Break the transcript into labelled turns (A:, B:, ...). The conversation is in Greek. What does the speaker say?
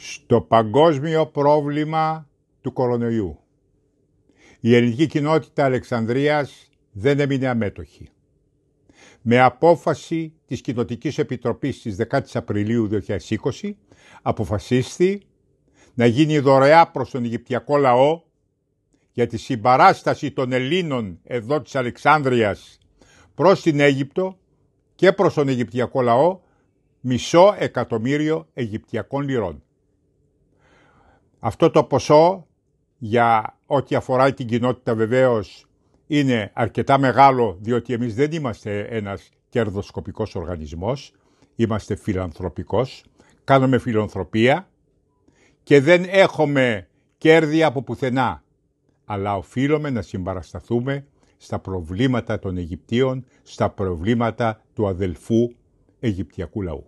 A: στο παγκόσμιο πρόβλημα του κορονοϊού. Η ελληνική κοινότητα Αλεξανδρίας δεν έμεινε αμέτωχη. Με απόφαση της Κοινοτικής Επιτροπής της 10 Απριλίου 2020 αποφασίστη να γίνει δωρεά προς τον Αιγυπτιακό λαό για τη συμπαράσταση των Ελλήνων εδώ της Αλεξάνδρειας προς την Αίγυπτο και προς τον Αιγυπτιακό λαό μισό εκατομμύριο Αιγυπτιακών λιρών. Αυτό το ποσό για ό,τι αφορά την κοινότητα βεβαίως είναι αρκετά μεγάλο διότι εμείς δεν είμαστε ένας κερδοσκοπικός οργανισμός, είμαστε φιλανθρωπικός, κάνουμε φιλανθρωπία και δεν έχουμε κέρδη από πουθενά, αλλά οφείλουμε να συμπαρασταθούμε στα προβλήματα των Αιγυπτίων, στα προβλήματα του αδελφού Αιγυπτιακού λαού.